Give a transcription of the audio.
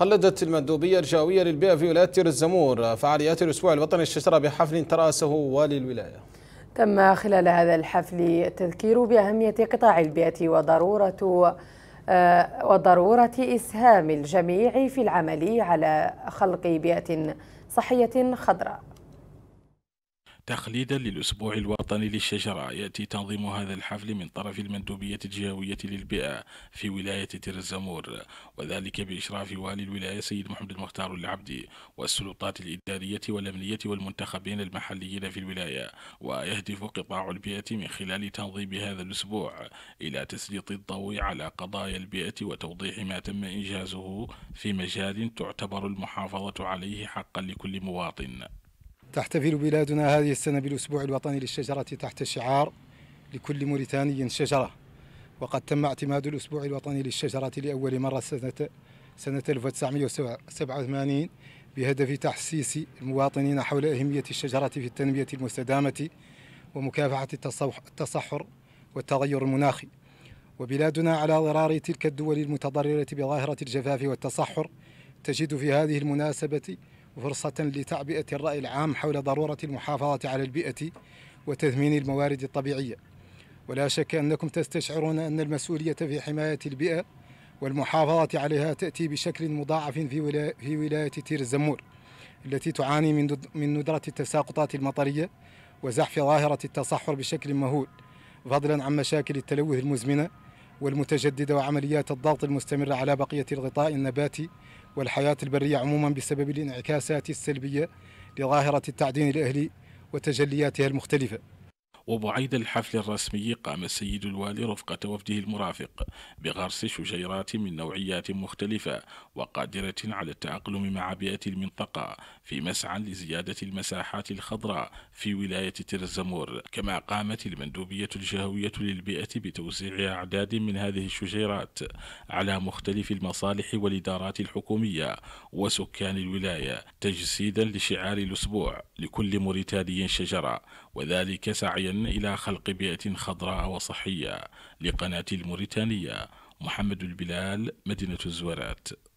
قلدت المندوبية الجاوية للبيئة في ولاية تير الزمور فعاليات الأسبوع الوطني الشجرة بحفل ترأسه والي الولاية تم خلال هذا الحفل التذكير بأهمية قطاع البيئة وضرورة آه، وضرورة إسهام الجميع في العمل على خلق بيئة صحية خضراء تخليدا للأسبوع الوطني للشجرة يأتي تنظيم هذا الحفل من طرف المندوبية الجهوية للبيئة في ولاية ترزمور الزمور وذلك بإشراف والي الولاية سيد محمد المختار العبدي والسلطات الإدارية والأمنية والمنتخبين المحليين في الولاية ويهدف قطاع البيئة من خلال تنظيم هذا الأسبوع إلى تسليط الضوء على قضايا البيئة وتوضيح ما تم إنجازه في مجال تعتبر المحافظة عليه حقا لكل مواطن تحتفل بلادنا هذه السنة بالأسبوع الوطني للشجرة تحت شعار لكل موريتاني شجرة وقد تم اعتماد الأسبوع الوطني للشجرة لأول مرة سنة سنة 1987 بهدف تحسيس المواطنين حول أهمية الشجرة في التنمية المستدامة ومكافحة التصحر والتغير المناخي وبلادنا على ضرار تلك الدول المتضررة بظاهرة الجفاف والتصحر تجد في هذه المناسبة فرصة لتعبئة الرأي العام حول ضرورة المحافظة على البيئة وتثمين الموارد الطبيعية ولا شك أنكم تستشعرون أن المسؤولية في حماية البيئة والمحافظة عليها تأتي بشكل مضاعف في ولاية, في ولاية تير الزمور التي تعاني من من ندرة التساقطات المطرية وزحف ظاهرة التصحر بشكل مهول فضلا عن مشاكل التلوث المزمنة والمتجددة وعمليات الضغط المستمرة على بقية الغطاء النباتي والحياة البرية عموما بسبب الانعكاسات السلبية لظاهرة التعدين الأهلي وتجلياتها المختلفة وبعيد الحفل الرسمي قام السيد الوالي رفقة وفده المرافق بغرس شجيرات من نوعيات مختلفة وقادرة على التأقلم مع بيئة المنطقة في مسعى لزيادة المساحات الخضراء في ولاية ترزمور كما قامت المندوبية الجهوية للبيئة بتوزيع أعداد من هذه الشجيرات على مختلف المصالح والإدارات الحكومية وسكان الولاية تجسيدا لشعار الأسبوع لكل موريتاني شجرة وذلك سعيا إلى خلق بيئة خضراء وصحية لقناة الموريتانية محمد البلال مدينة الزوارات